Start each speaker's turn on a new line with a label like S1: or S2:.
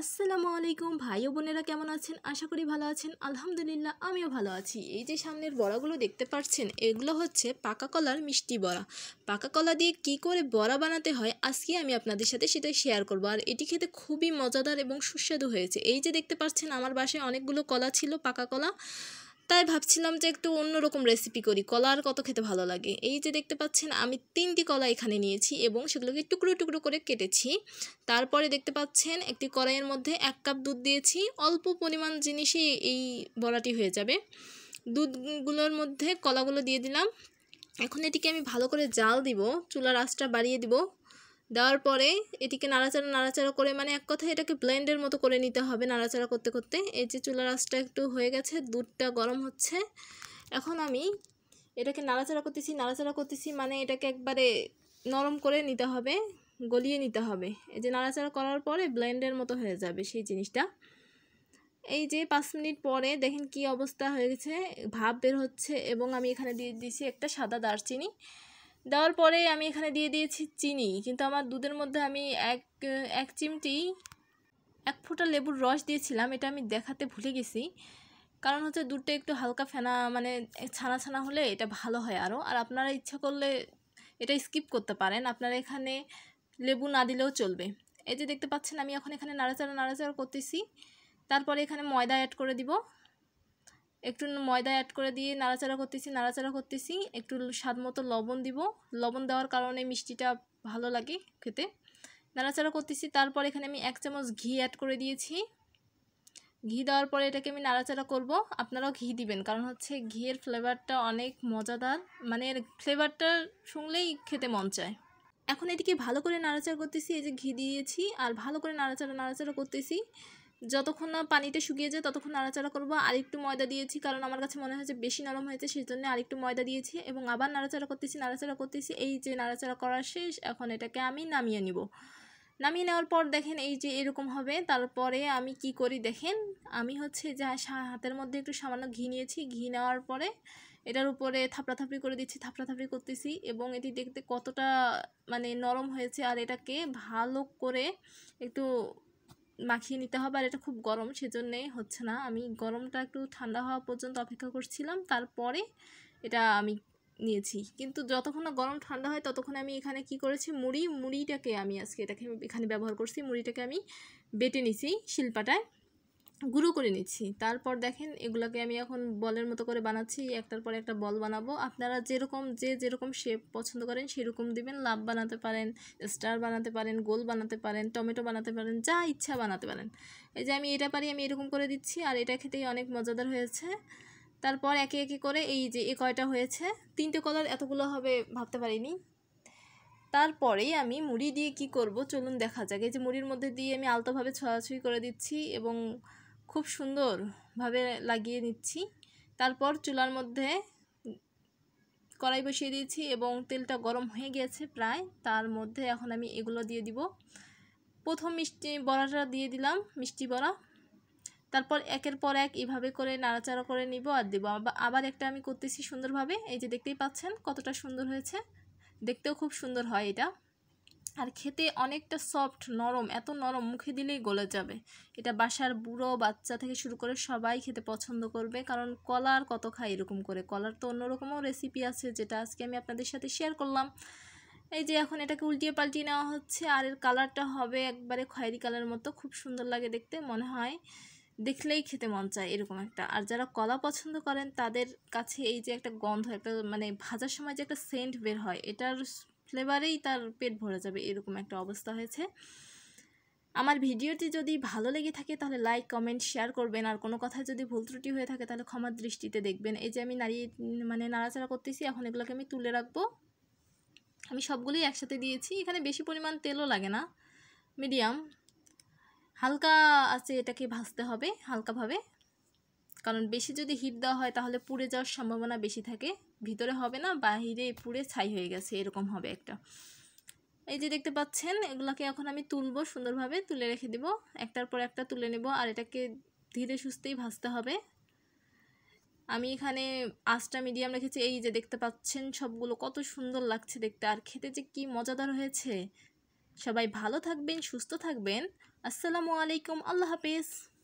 S1: আসসালামু আলাইকুম ভাই ও বোনেরা কেমন আছেন আশা করি ভালো আছেন আলহামদুলিল্লাহ আমিও ভালো আছি এই যে সামনের বড়াগুলো দেখতে পাচ্ছেন এগুলো হচ্ছে পাকা কলার মিষ্টি বড়া পাকা কলা দিয়ে কি করে বড়া বানাতে হয় আজকে আমি আপনাদের সাথে সেটা শেয়ার করব আর এটি খেতে খুবই মজাদার এবং সুস্বাদু হয়েছে এই যে দেখতে পাচ্ছেন আমার বাসায় অনেকগুলো কলা ছিল পাকা কলা তাই ভাবছিলাম যে একটু অন্যরকম রেসিপি করি কলা আর কত খেতে ভালো লাগে এই যে দেখতে পাচ্ছেন আমি তিনটি কলা এখানে নিয়েছি এবং সেগুলোকে টুকরো টুকরো করে কেটেছি তারপরে দেখতে পাচ্ছেন একটি কড়াইয়ের মধ্যে এক কাপ দুধ দিয়েছি অল্প পরিমাণ জিনিসই এই বড়াটি হয়ে যাবে দুধগুলোর মধ্যে কলাগুলো দিয়ে দিলাম এখন এটিকে আমি ভালো করে জাল দিব চুলার আঁচটা বাড়িয়ে দিব দেওয়ার পরে এটিকে নাড়াচাড়া নাড়াচাড়া করে মানে এক কথা এটাকে ব্লেন্ডের মতো করে নিতে হবে নাড়াচাড়া করতে করতে এই যে চুলার আঁচটা একটু হয়ে গেছে দুধটা গরম হচ্ছে এখন আমি এটাকে নাড়াচাড়া করতেছি নাড়াচাড়া করতেছি মানে এটাকে একবারে নরম করে নিতে হবে গলিয়ে নিতে হবে এই যে নাড়াচাড়া করার পরে ব্লেন্ডের মতো হয়ে যাবে সেই জিনিসটা এই যে পাঁচ মিনিট পরে দেখেন কি অবস্থা হয়ে গেছে ভাব বের হচ্ছে এবং আমি এখানে দিয়ে দিয়েছি একটা সাদা দারচিনি দেওয়ার পরে আমি এখানে দিয়ে দিয়েছি চিনি কিন্তু আমার দুধের মধ্যে আমি এক এক চিমটি এক ফোঁটা লেবুর রস দিয়েছিলাম এটা আমি দেখাতে ভুলে গেছি কারণ হচ্ছে দুধটা একটু হালকা ফেনা মানে ছানা ছানা হলে এটা ভালো হয় আরও আর আপনারা ইচ্ছা করলে এটা স্কিপ করতে পারেন আপনারা এখানে লেবু না দিলেও চলবে এই যে দেখতে পাচ্ছেন আমি এখন এখানে নাড়াচাড়া নাড়াচাড়া করতেছি তারপরে এখানে ময়দা অ্যাড করে দিব একটু ময়দা অ্যাড করে দিয়ে নাড়াচাড়া করতেছি নাড়াচাড়া করতেছি একটু স্বাদ মতো লবণ দিব লবণ দেওয়ার কারণে মিষ্টিটা ভালো লাগে খেতে নাড়াচাড়া করতেছি তারপর এখানে আমি এক চামচ ঘি অ্যাড করে দিয়েছি ঘি দেওয়ার পরে এটাকে আমি নাড়াচাড়া করব আপনারাও ঘি দিবেন কারণ হচ্ছে ঘিয়ের ফ্লেভারটা অনেক মজাদার মানে ফ্লেভারটা শুনলেই খেতে মন চায় এখন এদিকে ভালো করে নাড়াচাড়া করতেছি এই যে ঘি দিয়েছি আর ভালো করে নাড়াচাড়া নাড়াচাড়া করতেছি যতক্ষণ না পানিতে শুকিয়ে যায় ততক্ষণ নাড়াচাড়া করবো আরেকটু ময়দা দিয়েছি কারণ আমার কাছে মনে হয়েছে বেশি নরম হয়েছে সেই জন্য আরেকটু ময়দা দিয়েছি এবং আবার নাড়াচাড়া করতেছি নাড়াচাড়া করতেছি এই যে নাড়াচাড়া করার শেষ এখন এটাকে আমি নামিয়ে নিব নামিয়ে নেওয়ার পর দেখেন এই যে এরকম হবে তারপরে আমি কি করি দেখেন আমি হচ্ছে যে হাতের মধ্যে একটু সামান্য ঘি নিয়েছি ঘি নেওয়ার পরে এটার উপরে থাপড়াথাপড়ি করে দিচ্ছি থাপড়াথাপড়ি করতেছি এবং এটি দেখতে কতটা মানে নরম হয়েছে আর এটাকে ভালো করে একটু মাখিয়ে নিতে হবে আর এটা খুব গরম সেজন্যে হচ্ছে না আমি গরমটা একটু ঠান্ডা হওয়া পর্যন্ত অপেক্ষা করছিলাম তারপরে এটা আমি নিয়েছি কিন্তু যতক্ষণ না গরম ঠান্ডা হয় ততক্ষণ আমি এখানে কি করেছি মুড়ি মুড়িটাকে আমি আজকে এটাকে এখানে ব্যবহার করছি মুড়িটাকে আমি বেটে নিছি শিলপাটায় গুঁড়ো করে নিচ্ছি তারপর দেখেন এগুলোকে আমি এখন বলের মতো করে বানাচ্ছি একটার পরে একটা বল বানাবো আপনারা যেরকম যে যেরকম শেপ পছন্দ করেন সেরকম দিবেন লাভ বানাতে পারেন স্টার বানাতে পারেন গোল বানাতে পারেন টমেটো বানাতে পারেন যা ইচ্ছা বানাতে পারেন এই যে আমি এটা পারি আমি এরকম করে দিচ্ছি আর এটা খেতেই অনেক মজাদার হয়েছে তারপর একে একে করে এই যে এ কয়টা হয়েছে তিনটে কলার এতগুলো হবে ভাবতে পারিনি তারপরেই আমি মুড়ি দিয়ে কি করব চলুন দেখা যাক এই যে মুড়ির মধ্যে দিয়ে আমি আলতোভাবে ছোঁয়াছুঁই করে দিচ্ছি এবং খুব সুন্দরভাবে লাগিয়ে নিচ্ছি তারপর চুলার মধ্যে কড়াই বসিয়ে দিয়েছি এবং তেলটা গরম হয়ে গিয়েছে প্রায় তার মধ্যে এখন আমি এগুলো দিয়ে দিব প্রথম মিষ্টি বড়াটা দিয়ে দিলাম মিষ্টি বড়া তারপর একের পর এক এভাবে করে নাড়াচাড়া করে নিব আর দেব আবার একটা আমি করতেছি সুন্দরভাবে এই যে দেখতেই পাচ্ছেন কতটা সুন্দর হয়েছে দেখতেও খুব সুন্দর হয় এটা আর খেতে অনেকটা সফট নরম এত নরম মুখে দিলেই গলে যাবে এটা বাসার বুড়ো বাচ্চা থেকে শুরু করে সবাই খেতে পছন্দ করবে কারণ কলার কত খায় এরকম করে কলার তো অন্যরকমও রেসিপি আছে যেটা আজকে আমি আপনাদের সাথে শেয়ার করলাম এই যে এখন এটাকে উল্টিয়ে পাল্টিয়ে নেওয়া হচ্ছে আর এর কালারটা হবে একবারে খয়েরি কালার মতো খুব সুন্দর লাগে দেখতে মনে হয় দেখলেই খেতে মন চায় এরকম একটা আর যারা কলা পছন্দ করেন তাদের কাছে এই যে একটা গন্ধ একটা মানে ভাজার সময় যে একটা সেন্ট বের হয় এটার ফ্লেভারেই তার পেট ভরে যাবে এরকম একটা অবস্থা হয়েছে আমার ভিডিওটি যদি ভালো লেগে থাকে তাহলে লাইক কমেন্ট শেয়ার করবেন আর কোনো কথা যদি ভুল ত্রুটি হয়ে থাকে তাহলে ক্ষমার দৃষ্টিতে দেখবেন এই যে আমি নাড়িয়ে মানে নাড়াচাড়া করতেছি এখন এগুলোকে আমি তুলে রাখবো আমি সবগুলোই একসাথে দিয়েছি এখানে বেশি পরিমাণ তেলও লাগে না মিডিয়াম হালকা আছে এটাকে ভাজতে হবে হালকাভাবে কারণ বেশি যদি হিট দেওয়া হয় তাহলে পুড়ে যাওয়ার সম্ভাবনা বেশি থাকে ভিতরে হবে না বাহিরে পুড়ে ছাই হয়ে গেছে এরকম হবে একটা এই যে দেখতে পাচ্ছেন এগুলোকে এখন আমি তুলবো সুন্দরভাবে তুলে রেখে দেবো একটার পর একটা তুলে নেব আর এটাকে ধীরে সুস্থেই ভাজতে হবে আমি এখানে আঁচটা মিডিয়াম রেখেছি এই যে দেখতে পাচ্ছেন সবগুলো কত সুন্দর লাগছে দেখতে আর খেতে যে কি মজাদার হয়েছে সবাই ভালো থাকবেন সুস্থ থাকবেন আসসালামু আলাইকুম আল্লাহ হাফেজ